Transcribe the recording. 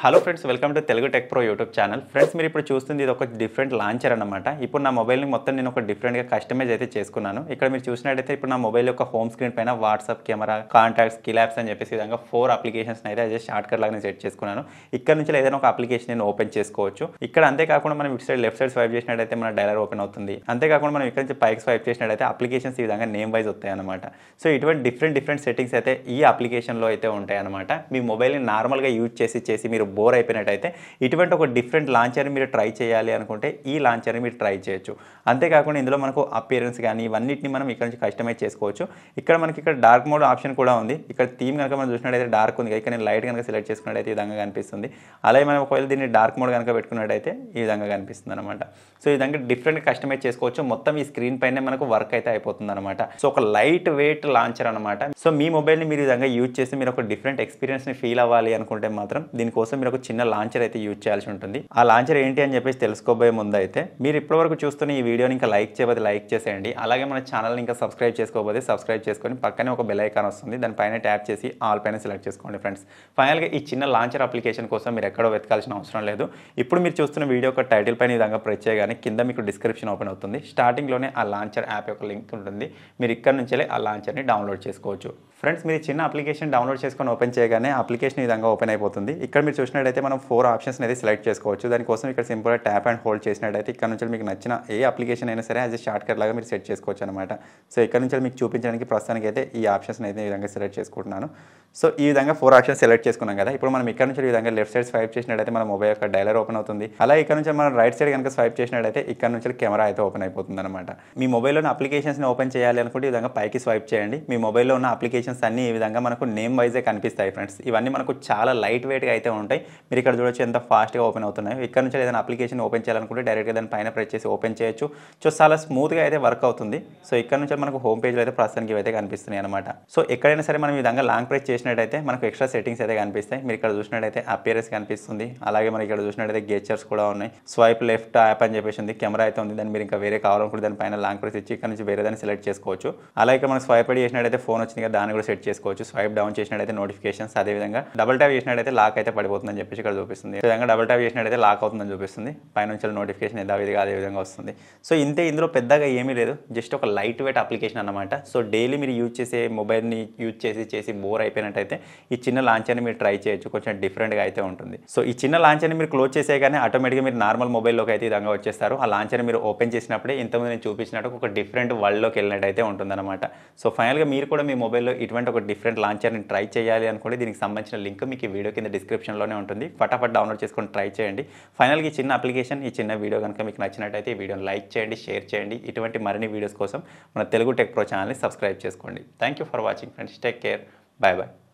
hello friends welcome to Telugu tech pro YouTube channel friends మీరు ఇప్పుడు చూస్తుంది ఇది ఒక డిఫరెంట్ లాంచర్ అనమాట ఇప్పుడు నా మొబైల్ని మొత్తం నేను ఒక డిఫరెంట్గా కస్టమైజ్ అయితే చేసుకున్నాను ఇక్కడ మీరు చూసినట్టయితే ఇప్పుడు నా మొబైల్ యొక్క హోమ్ స్క్రీన్ పైన వాట్సాప్ కెమెరా కాంటాక్ట్స్ కిలాప్స్ అని చెప్పేసి విధంగా ఫోర్ అప్లికేషన్స్ అయితే అదే షార్ట్ కట్ లాగా సెట్ చేసుకున్నాను ఇక్కడ నుంచి ఏదైనా ఒక అప్లికేషన్ నేను ఓపెన్ చేసుకోవచ్చు ఇక్కడ అంతేకాకుండా మనం ఇటు సైడ్ లెఫ్ట్ సైడ్ స్వైప్ చేసినట్టయితే మన డైలర్ ఓపెన్ అవుతుంది అంతేకాకుండా మనం ఇక్కడ నుంచి పైకి స్వైప్ చేసినట్టయితే అప్లికేషన్స్ ఈ విధంగా నేమ్ వైజ్ వస్తాయి అనమాట సో ఇటువంటి డిఫరెంట్ డిఫరెంట్ సెట్టింగ్స్ అయితే ఈ అప్లికేషన్లో అయితే ఉంటాయి అనమాట మీ మొబైల్ని నార్మల్గా యూజ్ చేసి చేసి మీరు మీరు బోర్ అయిపోయినట్టయితే ఇటువంటి ఒక డిఫరెంట్ లాంచర్ని మీరు ట్రై చేయాలి అనుకుంటే ఈ లాంచర్ని మీరు ట్రై చేయొచ్చు అంతేకాకుండా ఇందులో మనకు అపియరెన్స్ కానీ ఇవన్నిటిని మనం ఇక్కడ నుంచి కస్టమైజ్ చేసుకోవచ్చు ఇక్కడ మనకి ఇక్కడ డార్క్ మోడ్ ఆప్షన్ కూడా ఉంది ఇక్కడ థీమ్ కనుక మనం చూసినట్టయితే డార్క్ ఉంది ఇక్కడ నేను లైట్ కనుక సెలెక్ట్ చేసుకున్నట్టయితే ఈ విధంగా కనిపిస్తుంది అలాగే మనం ఒకవేళ దీన్ని డార్క్ మోడ్ కనుక పెట్టుకున్నట్టయితే ఈ విధంగా కనిపిస్తుంది అనమాట సో ఈ విధంగా డిఫరెంట్ కస్టమైజ్ చేసుకోవచ్చు మొత్తం ఈ స్క్రీన్ పైన మనకు వర్క్ అయితే అయిపోతుంది అనమాట సో ఒక లైట్ వెయిట్ లాంచర్ అనమాట సో మీ మొబైల్ని మీరు విధంగా యూజ్ చేసి మీరు ఒక డిఫరెంట్ ఎక్స్పీరియన్స్ని ఫీల్ అవ్వాలి అనుకుంటే మాత్రం దీనికోసం కోసం మీరు ఒక చిన్న లాంచర్ అయితే యూజ్ చేయాల్సి ఉంటుంది ఆ లాంచర్ ఏంటి అని చెప్పేసి తెలుసుకోబోయే ముందు అయితే మీరు ఇప్పటి వరకు చూస్తున్న ఈ వీడియోని ఇంకా లైక్ చేయబోతే లైక్ చేసేయండి అలాగే మన ఛానల్ని ఇంకా సబ్స్క్రైబ్ చేసుకోబోతే సబ్స్క్రైబ్ చేసుకొని పక్కనే ఒక బెల్ ఐకాన్ వస్తుంది దానిపైన ట్యాప్ చేసి ఆల్ పైన సెలెక్ట్ చేసుకోండి ఫ్రెండ్స్ ఫైనల్గా ఈ చిన్న లాంచర్ అప్లికేషన్ కోసం మీరు ఎక్కడో వెతకాల్సిన అవసరం లేదు ఇప్పుడు మీరు చూస్తున్న వీడియో యొక్క టైటిల్ పైన విధంగా ప్రెస్ చేయగానే కింద మీకు డిస్క్రిప్షన్ ఓపెన్ అవుతుంది స్టార్టింగ్లోనే ఆ లాంచర్ యాప్ యొక్క లింక్ ఉంటుంది మీరు ఇక్కడ నుంచే ఆ లాంచర్ని డౌన్లోడ్ చేసుకోవచ్చు ఫ్రెండ్స్ మీరు చిన్న అప్లికేషన్ డౌన్లోడ్ చేసుకొని ఓపెన్ చేయగానే అప్లికేషన్ విధంగా ఓపెన్ అయిపోతుంది ఇక్కడ మీరు చూసినట్టయితే మనం ఫోర్ ఆప్షన్స్ అయితే సెలెక్ట్ చేసుకోవచ్చు దానికోసం ఇక్కడ సింపుల్గా ట్యాప్ అండ్ హోల్డ్ చేసినట్టయితే ఇక్కడ నుంచి మీకు నచ్చిన ఏ అప్లికేషన్ అయినా సరే యాజ్ ఎ షార్ట్ కట్ లాగా మీరు సెట్ చేసుకోవచ్చు అనమాట సో ఇక్కడ నుంచి మీకు చూపించడానికి ప్రస్తుతానికి అయితే ఈ ఆప్షన్స్ అయితే ఈ విధంగా సెలెక్ట్ చేసుకుంటున్నాను సో ఈ విధంగా ఫోర్ ఆప్షన్స్ సెలెక్ట్ చేసుకున్నాం కదా ఇప్పుడు మనం ఇక్కడ నుంచి ఈ విధంగా లెఫ్ట్ సైడ్ స్వైప్ చేసినట్టయితే మన మొబైల్ యొక్క డైలర్ ఓపెన్ అవుతుంది అలా ఇక్కడ నుంచి మనం రైట్ సైడ్ కనుక స్వైప్ చేసినట్టయితే ఇక్కడ నుంచి కెమెరా అయితే ఓపెన్ అయిపోతుంది అనమాట మీ మొబైల్లో అప్లికేషన్స్ని ఓపెన్ చేయాలి అనుకుంటే ఈ విధంగా పైకి స్వైప్ చేయండి మీ మొబైల్లో ఉన్న అప్లికేషన్స్ అన్ని ఈ విధంగా మనకు నేమ్ వైజే కనిపిస్తాయి ఫ్రెండ్స్ ఇవన్నీ మనకు చాలా లైట్ వెయిట్గా అయితే ఉంటాయి ఉంటాయి మీరు ఇక్కడ చూడొచ్చు ఎంత ఫాస్ట్గా ఓపెన్ అవుతున్నాయి ఇక్కడ నుంచి ఏదైనా అప్లికేషన్ ఓపెన్ చేయాలనుకుంటే డైరెక్ట్గా దాని పైన ప్రెస్ చేసి ఓపెన్ చేయొచ్చు సో చాలా స్మూత్గా అయితే వర్క్ అవుతుంది సో ఇక్కడ నుంచి మనకు హోమ్ పేజ్లో అయితే ప్రస్తుతానికి అయితే కనిపిస్తున్నాయి అనమాట సో ఎక్కడైనా సరే మనం ఈ విధంగా లాంగ్ ప్రెస్ చేసినట్టయితే మనకు ఎక్స్ట్రా సెట్టింగ్స్ అయితే కనిపిస్తాయి మీరు ఇక్కడ చూసినట్టయితే అపియరెన్స్ కనిపిస్తుంది అలాగే మనం ఇక్కడ చూసినట్టయితే గేచర్స్ కూడా ఉన్నాయి స్వైప్ లెఫ్ట్ యాప్ అని చెప్పేసి ఉంది కెమెరా అయితే ఉంది దాన్ని మీరు ఇంకా వేరే కావాలనుకుంటే దాని పైన లాంగ్ ప్రెస్ ఇచ్చి ఇక్కడ నుంచి వేరే దాన్ని సెలెక్ట్ చేసుకోవచ్చు అలాగే ఇక్కడ మనం స్వైప్ చేసినట్టయితే ఫోన్ వచ్చింది కదా దాన్ని కూడా సెట్ చేసుకోవచ్చు స్వైప్ డౌన్ చేసినట్టయితే నోటిఫికేషన్స్ అదేవిధంగా డబల్ ట్యాప్ చేసినట్టయితే లాక్ అయితే పడిపోతుంది అవుతుందని చెప్పేసి ఇక్కడ చూపిస్తుంది విధంగా డబుల్ ట్యాప్ చేసినట్టయితే లాక్ అవుతుందని చూపిస్తుంది పైనుంచి నోటిఫికేషన్ యథావిధిగా అదే విధంగా వస్తుంది సో ఇంతే ఇందులో పెద్దగా ఏమీ లేదు జస్ట్ ఒక లైట్ వెయిట్ అప్లికేషన్ అనమాట సో డైలీ మీరు యూజ్ చేసే మొబైల్ని యూజ్ చేసి చేసి బోర్ అయిపోయినట్టయితే ఈ చిన్న లాంచర్ని మీరు ట్రై చేయొచ్చు కొంచెం డిఫరెంట్గా అయితే ఉంటుంది సో ఈ చిన్న లాంచర్ని మీరు క్లోజ్ చేసే కానీ ఆటోమేటిక్గా మీరు నార్మల్ మొబైల్లోకి అయితే విధంగా వచ్చేస్తారు ఆ లాంచర్ని మీరు ఓపెన్ చేసినప్పుడే ఇంతకుముందు నేను చూపించినట్టు ఒక డిఫరెంట్ వరల్డ్లోకి వెళ్ళినట్టయితే ఉంటుందన్నమాట సో ఫైనల్గా మీరు కూడా మీ మొబైల్లో ఇటువంటి ఒక డిఫరెంట్ లాంచర్ని ట్రై చేయాలి అనుకుంటే దీనికి సంబంధించిన లింక్ మీకు వీడియో కింద డిస్క్రిప్షన్లోనే బాగానే ఉంటుంది ఫటాఫట్ డౌన్లోడ్ చేసుకొని ట్రై చేయండి ఫైనల్గా ఈ చిన్న అప్లికేషన్ ఈ చిన్న వీడియో కనుక మీకు నచ్చినట్టయితే ఈ వీడియోని లైక్ చేయండి షేర్ చేయండి ఇటువంటి మరిన్ని వీడియోస్ కోసం మన తెలుగు టెక్ ప్రో ఛానల్ని సబ్స్క్రైబ్ చేసుకోండి thank you for watching friends take care bye bye